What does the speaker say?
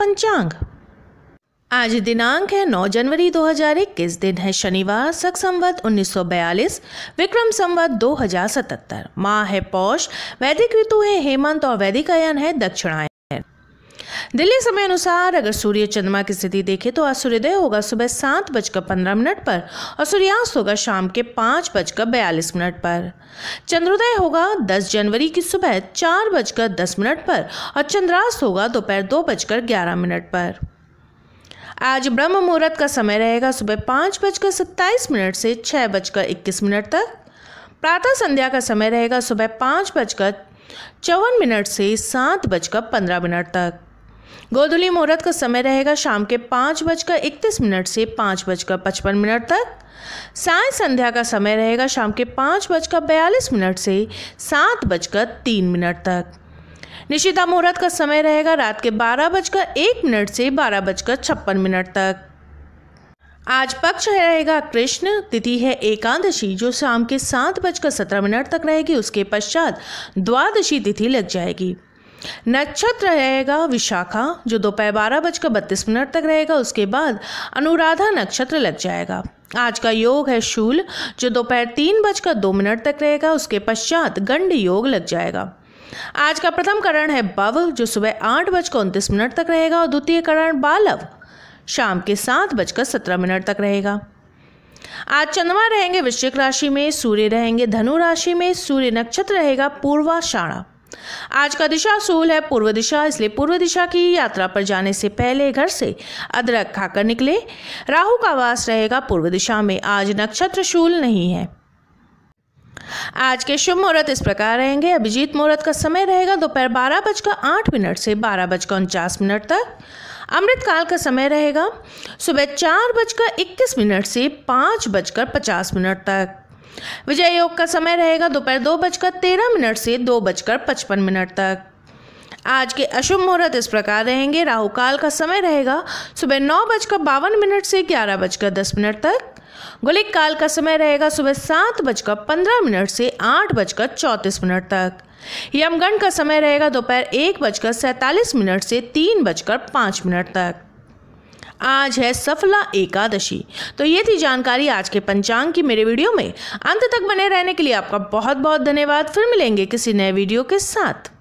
पंचांग आज दिनांक है 9 जनवरी 2021 दिन है शनिवार सक संवत 1942 विक्रम संवत 2077 माह है पौष वैदिक ऋतु है हेमंत और वैदिक अयन है दक्षिणायन दिल्ली समय अनुसार अगर सूर्य चंद्रमा की स्थिति देखें तो आज सूर्योदय होगा सुबह सात बजकर पंद्रह मिनट पर और सूर्यास्त होगा शाम के पाँच बजकर बयालीस मिनट पर चंद्रोदय होगा दस जनवरी की सुबह चार बजकर दस मिनट पर और चंद्रास्त होगा दोपहर दो, दो बजकर ग्यारह मिनट पर आज ब्रह्म मुहूर्त का समय रहेगा सुबह पाँच बजकर सत्ताईस मिनट से छः बजकर इक्कीस मिनट तक प्रातः संध्या का समय रहेगा सुबह पाँच बजकर चौवन मिनट से सात बजकर पंद्रह मिनट तक गोधुली मुहूर्त का समय रहेगा शाम के पाँच बजकर इकतीस मिनट से पाँच बजकर पचपन मिनट तक साय संध्या का समय रहेगा शाम के पाँच बजकर बयालीस मिनट से सात बजकर तीन मिनट तक निशिता मुहूर्त का समय रहेगा रात के बारह बजकर एक मिनट से बारह बजकर छप्पन मिनट तक आज पक्ष रहेगा कृष्ण तिथि है एकादशी जो शाम के सात बजकर सत्रह मिनट तक रहेगी उसके पश्चात द्वादशी तिथि लग जाएगी नक्षत्र रहेगा विशाखा जो दोपहर बारह बजकर बत्तीस मिनट तक रहेगा उसके बाद अनुराधा नक्षत्र लग जाएगा आज का योग है शूल जो दोपहर तीन बजकर दो मिनट तक रहेगा उसके पश्चात गंड योग लग जाएगा आज का प्रथम करण है बव जो सुबह आठ बजकर उनतीस मिनट तक रहेगा और द्वितीय करण बालव शाम के सात बजकर सत्रह मिनट तक रहेगा आज चंद्रमा रहेंगे वृश्चिक राशि में सूर्य रहेंगे धनु राशि में सूर्य नक्षत्र रहेगा पूर्वाषाढ़ा आज का दिशा सोल है पूर्व दिशा इसलिए पूर्व दिशा की यात्रा पर जाने से पहले घर से अदरक खाकर निकले राहु का वास रहेगा पूर्व दिशा में आज नक्षत्र शूल नहीं है आज के शुभ मुहूर्त इस प्रकार रहेंगे अभिजीत मुहूर्त का समय रहेगा दोपहर बारह बजकर आठ मिनट से बारह बजकर उनचास मिनट तक अमृतकाल का समय रहेगा सुबह चार बजकर इक्कीस मिनट से पाँच बजकर पचास मिनट तक विजय योग का समय रहेगा दोपहर दो बजकर तेरह मिनट से दो बजकर पचपन मिनट तक आज के अशुभ मुहूर्त इस प्रकार रहेंगे राहु काल का समय रहेगा सुबह नौ बजकर बावन मिनट से ग्यारह बजकर दस मिनट तक गुलिक काल का समय रहेगा सुबह सात बजकर पंद्रह मिनट से आठ बजकर चौंतीस मिनट तक यमगण का समय रहेगा दोपहर एक बजकर सैंतालीस मिनट से तीन बजकर पाँच मिनट तक आज है सफला एकादशी तो ये थी जानकारी आज के पंचांग की मेरे वीडियो में अंत तक बने रहने के लिए आपका बहुत बहुत धन्यवाद फिर मिलेंगे किसी नए वीडियो के साथ